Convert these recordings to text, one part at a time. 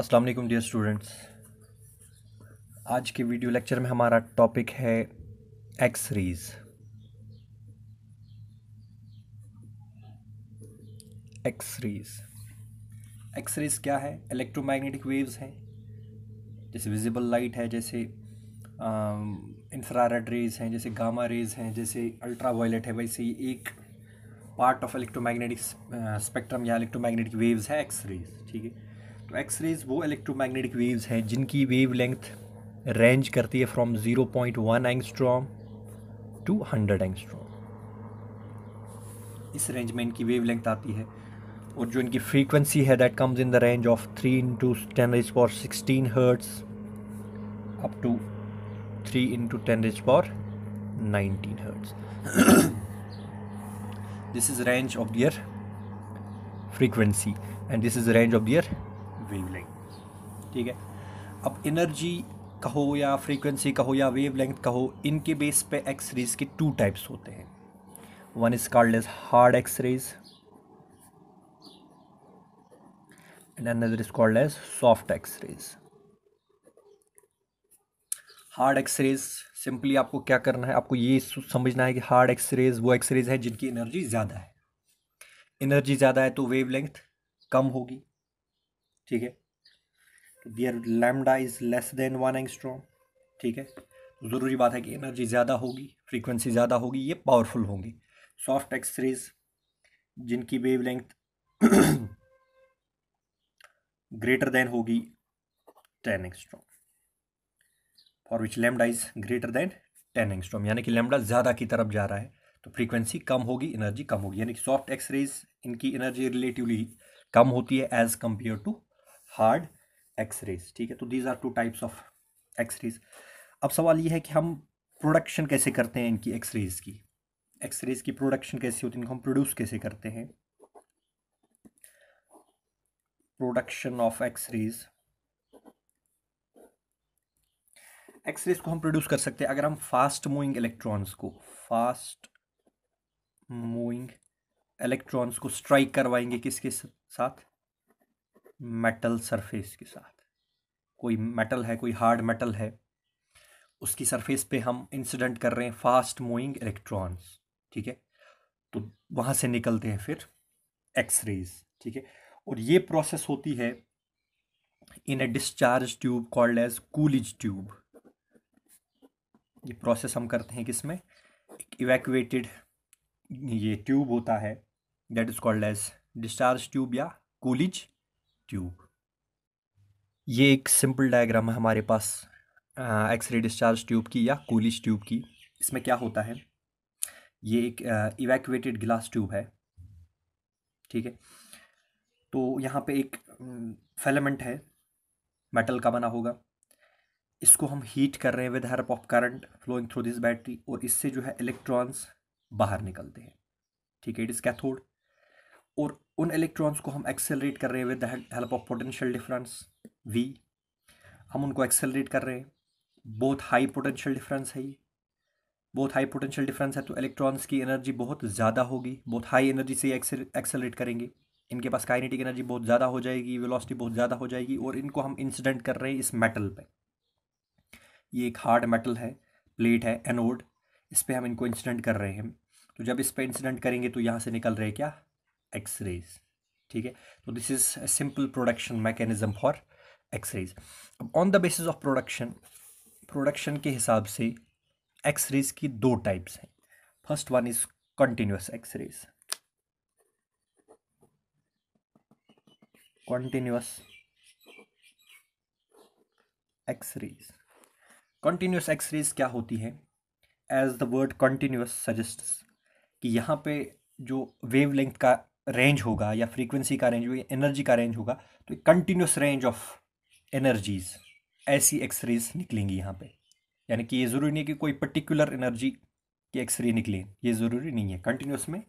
अस्सलाम वालेकुम dear students आज के वीडियो लेक्चर में हमारा टॉपिक है X rays X rays X rays क्या है इलेक्ट्रोमैग्नेटिक वेव्स हैं जैसे विजिबल लाइट है जैसे इंफ्रारेड रेज हैं जैसे गामा रेज हैं जैसे अल्ट्रा वायलेट है वैसे ही एक पार्ट ऑफ इलेक्ट्रोमैग्नेटिक स्पेक्ट्रम या इलेक्ट्रोमैग्नेटिक वेव्स है एक्स रेज ठीक है तो एक्स रेज वो इलेक्ट्रोमैग्नेटिक वेव्स हैं जिनकी वेव लेंथ रेंज करती है from zero point one angstrom to angstrom इस रेंज में इनकी वेव लेंथ आती है और जो इनकी फ्रीक्वेंसी है that comes in the range of three into ten raise for sixteen hertz up to three into ten raise for nineteen hertz this is range of their frequency and this is range of their wave ठीक है अब energy कहो या frequency कहो या wave length कहो इनके base पे एक्स रेज के टू टाइप्स होते हैं one is called as hard X rays and another is called as soft X rays hard rays simply आपको क्या करना है आपको ये समझना है कि हार्ड एक्सरेज वो एक्सरेज है जिनकी एनर्जी ज़्यादा है एनर्जी ज़्यादा है तो वेव लेंथ कम होगी ठीक है तो their lambda is less than one angstrom ठीक है तो ज़रूरी बात है कि एनर्जी ज़्यादा होगी फ्रीक्वेंसी ज़्यादा होगी ये पावरफुल होंगी सॉफ्ट एक्सरेज जिनकी वेव लेंथ ग्रेटर देन होगी ten angstrom for which lambda is greater than ten angstrom यानी कि लेमडा ज़्यादा की तरफ जा रहा है तो फ्रीक्वेंसी कम होगी एनर्जी कम होगी यानी कि सॉफ्ट एक्सरेज इनकी एनर्जी रिलेटिवली कम होती है as compare to hard X rays ठीक है तो these are two types of X rays अब सवाल ये है कि हम प्रोडक्शन कैसे करते हैं इनकी एक्सरेज की एक्सरेज की प्रोडक्शन कैसी होती है इनको हम प्रोड्यूस कैसे करते हैं प्रोडक्शन ऑफ एक्सरेज एक्सरेज को हम प्रोड्यूस कर सकते हैं अगर हम फास्ट मूविंग इलेक्ट्रॉन्स को फास्ट मूविंग इलेक्ट्रॉन्स को स्ट्राइक करवाएंगे किसके साथ मेटल सरफेस के साथ कोई मेटल है कोई हार्ड मेटल है उसकी सरफेस पे हम इंसिडेंट कर रहे हैं फास्ट मूविंग इलेक्ट्रॉन्स ठीक है तो वहाँ से निकलते हैं फिर एक्सरेज ठीक है और ये प्रोसेस होती है in a discharge tube called as Coolidge tube ये प्रोसेस हम करते हैं किसमें एक इवैक्यूएटेड ये ट्यूब होता है that is called as discharge tube या कूलिज ट्यूब ये एक सिंपल डायग्राम है हमारे पास एक्सरे डिस्चार्ज ट्यूब की या कोलिश ट्यूब की इसमें क्या होता है ये एक इवैक्यूएटेड ग्लास ट्यूब है ठीक है तो यहाँ पे एक फेलामेंट है मेटल का बना होगा इसको हम हीट कर रहे हैं with help of current flowing through this battery और इससे जो है इलेक्ट्रॉन्स बाहर निकलते हैं ठीक है इट इज़ कैथोड और उन इलेक्ट्रॉन्स को हम एक्सेलरेट कर रहे हैं with the help of potential difference V हम उनको एक्सेलरेट कर रहे हैं बहुत हाई पोटेंशियल डिफरेंस है ये बहुत हाई पोटेंशियल डिफरेंस है तो इलेक्ट्रॉन्स की एनर्जी बहुत ज़्यादा होगी बहुत हाई एनर्जी से एक्सेलरेट करेंगे इनके पास काइनेटिक एनर्जी बहुत ज़्यादा हो जाएगी वेलोसिटी बहुत ज़्यादा हो जाएगी और इनको हम इंसिडेंट कर रहे हैं इस मेटल पे ये एक हार्ड मेटल है प्लेट है एनोड इस पर हम इनको इंसिडेंट कर रहे हैं तो जब इस पर इंसिडेंट करेंगे तो यहाँ से निकल रहे क्या एक्सरेज ठीक है तो this is simple production mechanism for X rays अब on the basis of production production के हिसाब से एक्सरेज की दो टाइप्स हैं first one is continuous X rays continuous X rays continuous X rays क्या होती है as the word continuous suggest कि यहाँ पे जो वेवलेंथ का रेंज होगा या फ्रीक्वेंसी का रेंज होगा एनर्जी का रेंज होगा तो कंटिन्यूस रेंज ऑफ एनर्जीज ऐसी एक्सरेज निकलेंगी यहाँ पे यानी कि ये ज़रूरी नहीं है कि कोई पर्टिकुलर एनर्जी की एक्सरे निकले ये ज़रूरी नहीं है कंटिन्यूस में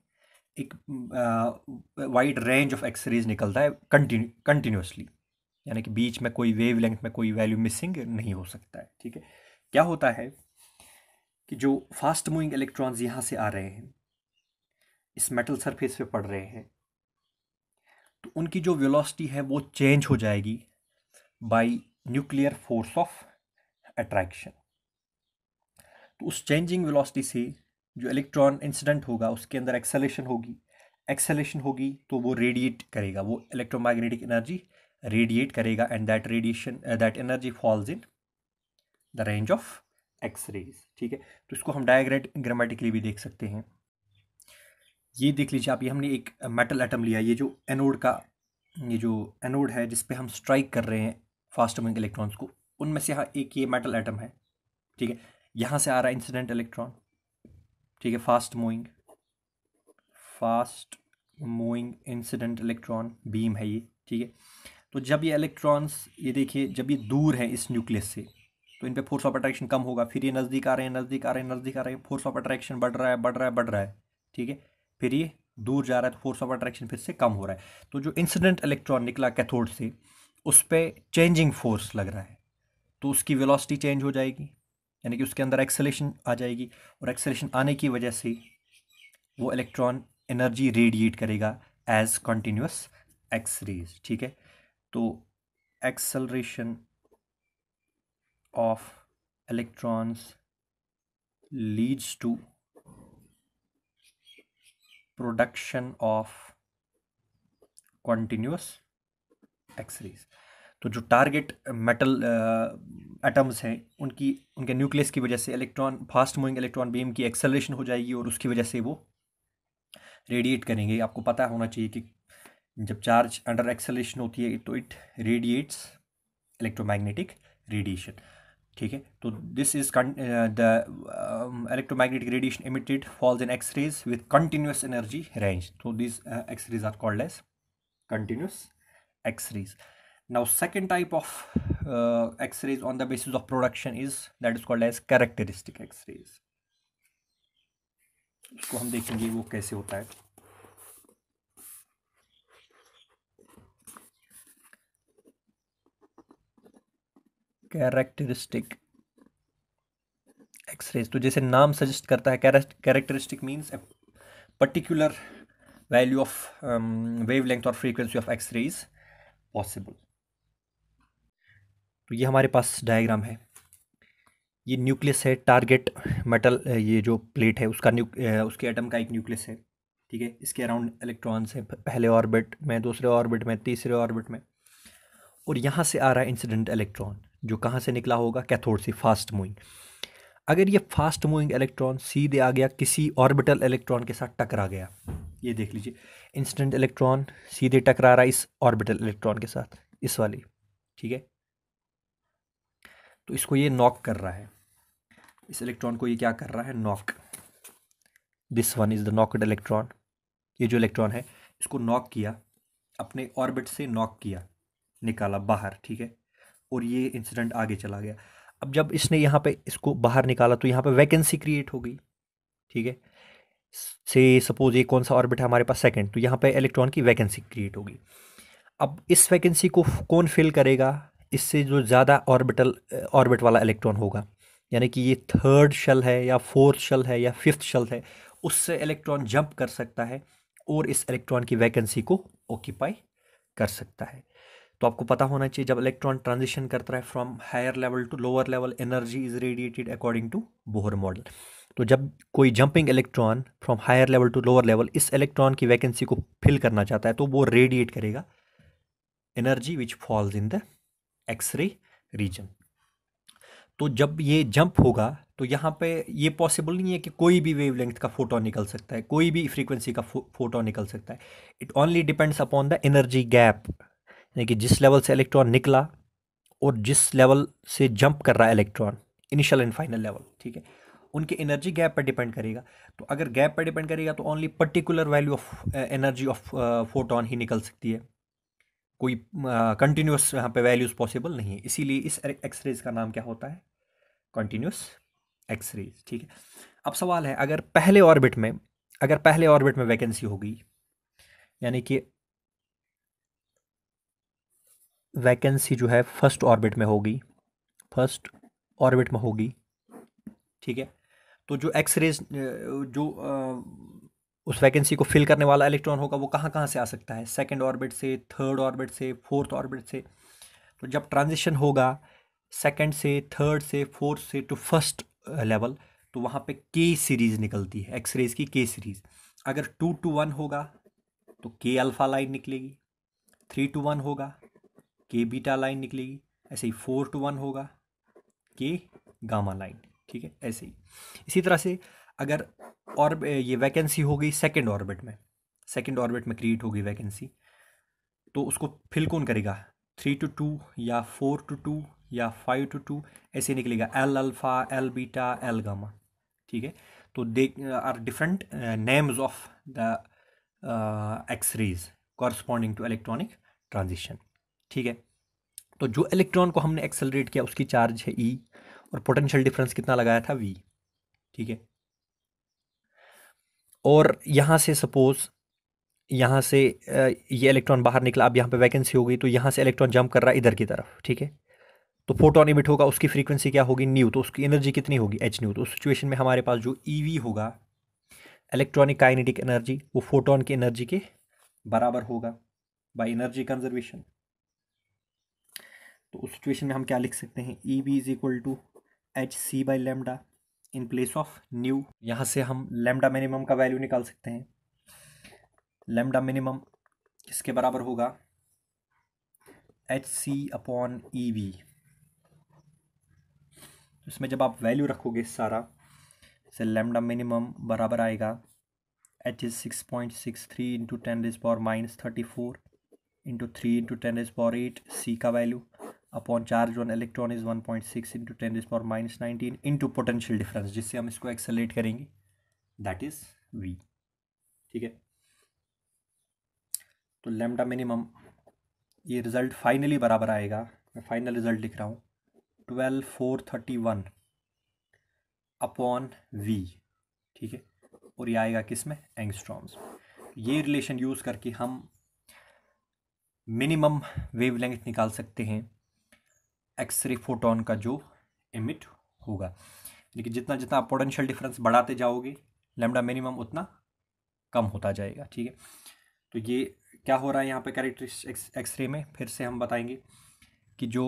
एक वाइड रेंज ऑफ एक्सरेज निकलता है कंटिन्यूसली यानी कि बीच में कोई वेव लेंथ में कोई वैल्यू मिसिंग नहीं हो सकता है ठीक है क्या होता है कि जो फास्ट मूविंग इलेक्ट्रॉन्स यहाँ से आ रहे हैं इस मेटल सरफेस पे पड़ रहे हैं तो उनकी जो वेलोसिटी है वो चेंज हो जाएगी by nuclear force of attraction तो उस चेंजिंग वेलोसिटी से जो इलेक्ट्रॉन इंसिडेंट होगा उसके अंदर एक्सेलेशन होगी एक्सेलेशन होगी तो वो रेडिएट करेगा वो इलेक्ट्रोमैग्नेटिक एनर्जी रेडिएट करेगा and that radiation that energy falls in the range of X rays ठीक है तो इसको हम ग्रामेटिकली भी देख सकते हैं ये देख लीजिए आप ये हमने एक मेटल एटम लिया ये जो एनोड का ये जो एनोड है जिस हम स्ट्राइक कर रहे हैं फास्ट मूविंग इलेक्ट्रॉन्स को उनमें से यहाँ एक ये मेटल एटम है ठीक है यहाँ से आ रहा है इंसिडेंट इलेक्ट्रॉन ठीक है fast moving fast moving incident electron beam है ये ठीक है तो जब ये इलेक्ट्रॉन्स ये देखिए जब ये दूर हैं इस न्यूक्लियस से तो इन पर फोर्स ऑफ अट्रैक्शन कम होगा फिर ये नज़दीक आ रहे हैं नज़दीक आ रहे हैं नज़दीक आ रहे हैं फोर्स ऑफ अट्रैक्शन बढ़ रहा है बढ़ रहा है बढ़ रहा है ठीक है फिर ये दूर जा रहा है तो फोर्स ऑफ अट्रैक्शन फिर से कम हो रहा है तो जो इंसिडेंट इलेक्ट्रॉन निकला कैथोड से उस पर चेंजिंग फोर्स लग रहा है तो उसकी वेलोसिटी चेंज हो जाएगी यानी कि उसके अंदर एक्सेलेशन आ जाएगी और एक्सेलेशन आने की वजह से वो इलेक्ट्रॉन एनर्जी रेडिएट करेगा एज कंटिन्यूस एक्स रेज ठीक है तो acceleration of electrons leads to production of continuous X rays तो जो टारगेट मेटल एटम्स हैं उनकी उनके न्यूक्लियस की वजह से electron fast moving electron beam की एक्सेलरेशन हो जाएगी और उसकी वजह से वो रेडिएट करेंगे आपको पता होना चाहिए कि जब चार्ज अंडर एक्सेलेशन होती है तो इट रेडिएट्स इलेक्ट्रोमैग्नेटिक रेडिएशन ठीक है तो this is the electromagnetic radiation emitted falls in X rays with continuous energy range तो this X rays are called as continuous X rays now second type of X rays on the basis of production is that is called as as X rays उसको इसको हम देखेंगे वो कैसे होता है characteristic X-rays तो जैसे नाम सजेस्ट करता है characteristic means a particular value of wavelength और फ्रीक्वेंसी ऑफ एक्सरेज पॉसिबल तो ये हमारे पास डायग्राम है ये न्यूक्लियस है टारगेट मेटल ये जो प्लेट है उसका न्यू उसके एटम का एक न्यूक्लियस है ठीक है इसके अराउंड इलेक्ट्रॉन्स हैं पहले ऑर्बिट में दूसरे ऑर्बिट में तीसरे ऑर्बिट में और यहाँ से आ रहा है इंसिडेंट इलेक्ट्रॉन जो कहाँ से निकला होगा कैथोड से फास्ट मूविंग अगर ये फास्ट मूविंग इलेक्ट्रॉन सीधे आ गया किसी ऑर्बिटल इलेक्ट्रॉन के साथ टकरा गया ये देख लीजिए इंस्टेंट इलेक्ट्रॉन सीधे टकरा रहा है इस ऑर्बिटल इलेक्ट्रॉन के साथ इस वाली ठीक है तो इसको ये नॉक कर रहा है इस इलेक्ट्रॉन को ये क्या कर रहा है knock this one is the knocked electron ये जो इलेक्ट्रॉन है इसको नॉक किया अपने ऑर्बिट से नॉक किया निकाला बाहर ठीक है और ये इंसिडेंट आगे चला गया अब जब इसने यहाँ पे इसको बाहर निकाला तो यहाँ पे वैकेंसी क्रिएट हो गई ठीक है से सपोज ये कौन सा ऑर्बिट है हमारे पास सेकंड तो यहाँ पे इलेक्ट्रॉन की वैकेंसी क्रिएट होगी अब इस वैकेंसी को कौन फिल करेगा इससे जो ज़्यादा ऑर्बिटल ऑर्बिट वाला इलेक्ट्रॉन होगा यानी कि ये थर्ड शल है या फोर्थ शल है या फिफ्थ शल है उससे इलेक्ट्रॉन जंप कर सकता है और इस इलेक्ट्रॉन की वैकेंसी को ऑक्यूपाई कर सकता है तो आपको पता होना चाहिए जब इलेक्ट्रॉन ट्रांजिशन करता है from higher level to lower level energy is radiated according to Bohr model तो जब कोई jumping electron from higher level to lower level इस इलेक्ट्रॉन की वैकेंसी को फिल करना चाहता है तो वो रेडिएट करेगा energy which falls in the X ray region तो जब ये जंप होगा तो यहाँ पे ये पॉसिबल नहीं है कि कोई भी वेव लेंथ का फोटो निकल सकता है कोई भी फ्रीक्वेंसी का फोटो निकल सकता है it only depends upon the energy gap यानी कि जिस लेवल से इलेक्ट्रॉन निकला और जिस लेवल से जंप कर रहा है electron initial and final level ठीक है उनके एनर्जी गैप पर डिपेंड करेगा तो अगर गैप पर डिपेंड करेगा तो only particular value of energy of photon ही निकल सकती है कोई कंटिन्यूस uh, यहाँ पे वैल्यूज़ पॉसिबल नहीं है इसीलिए इस एक्सरेज का नाम क्या होता है कंटिन्यूस एक्सरेज ठीक है अब सवाल है अगर पहले ऑर्बिट में अगर पहले ऑर्बिट में वैकेंसी हो गई यानी कि वैकेंसी जो है फर्स्ट ऑर्बिट में होगी फर्स्ट ऑर्बिट में होगी ठीक है तो जो एक्स रेज जो उस वैकेंसी को फिल करने वाला इलेक्ट्रॉन होगा वो कहाँ कहाँ से आ सकता है सेकेंड ऑर्बिट से थर्ड ऑर्बिट से फोर्थ ऑर्बिट से तो जब ट्रांजिशन होगा सेकेंड से थर्ड से फोर्थ से टू फर्स्ट लेवल तो वहाँ पे के सीरीज़ निकलती है एक्स रेज की के सीरीज़ अगर टू टू वन होगा तो के अल्फ़ा लाइन निकलेगी थ्री टू वन होगा के बीटा लाइन निकलेगी ऐसे ही फोर टू वन होगा के गामा लाइन ठीक है ऐसे ही इसी तरह से अगर और ये वैकेंसी हो गई सेकेंड ऑर्बिट में सेकेंड ऑर्बिट में क्रिएट होगी वैकेंसी तो उसको फिल कौन करेगा थ्री टू टू या फोर टू टू या फाइव टू टू ऐसे निकलेगा L alpha L beta L gamma ठीक है तो they are different names of the X rays corresponding to electronic transition ठीक है तो जो इलेक्ट्रॉन को हमने एक्सेलरेट किया उसकी चार्ज है ई e और पोटेंशियल डिफरेंस कितना लगाया था वी ठीक है और यहाँ से सपोज़ यहाँ से ये इलेक्ट्रॉन बाहर निकला अब यहाँ पे वैकेंसी हो गई तो यहाँ से इलेक्ट्रॉन जंप कर रहा है इधर की तरफ ठीक है तो फोटोन इमिट होगा उसकी फ्रीक्वेंसी क्या होगी न्यू तो उसकी एनर्जी कितनी होगी एच न्यू तो उस सिचुएशन में हमारे पास जो ई e होगा इलेक्ट्रॉनिक काइनेटिक एनर्जी वो फोटोन की एनर्जी के बराबर होगा बाई एनर्जी कंजर्वेशन तो उस सिचुएशन में हम क्या लिख सकते हैं E V is equal to H C by lambda in place of nu यहाँ से हम लेमडा मिनिमम का वैल्यू निकाल सकते हैं लेमडा मिनिमम किसके बराबर होगा H C upon E V इसमें जब आप वैल्यू रखोगे सारा जैसे लेमडा मिनिमम बराबर आएगा H is six point six three into ten is power minus thirty four into three into ten is power eight C का value upon charge on electron is one point six into ten is power minus nineteen into potential difference जिससे हम इसको excel at करेंगे that is we ठीक है तो lambda minimum ये result finally बराबर आएगा मैं फाइनल रिज़ल्ट लिख रहा हूँ twelve four thirty one upon V ठीक है और ये आएगा किस में एंगस्ट्रॉम्स ये रिलेशन यूज़ करके हम मिनिमम वेवलेंथ निकाल सकते हैं एक्सरे फोटोन का जो इमिट होगा लेकिन जितना जितना आप पोटेंशियल डिफरेंस बढ़ाते जाओगे लेमडा मिनिमम उतना कम होता जाएगा ठीक है तो ये क्या हो रहा है यहाँ पे कैरेक्टरिस्ट एक्सरे में फिर से हम बताएंगे कि जो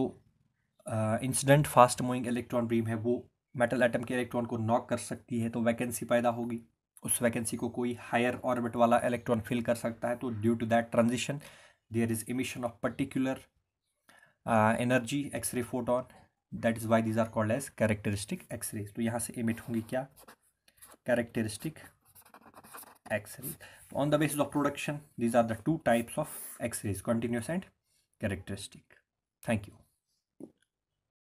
incident fast moving electron beam है वो मेटल एटम के इलेक्ट्रॉन को नॉक कर सकती है तो वैकेंसी पैदा होगी उस वैकेंसी को कोई हायर ऑर्बिट वाला इलेक्ट्रॉन फिल कर सकता है तो due to that transition there is emission of particular uh, energy x-ray photon that is why these are called as characteristic x-rays तो यहाँ से emit होंगी क्या characteristic x-rays on the basis of production these are the two types of x-rays continuous and characteristic thank you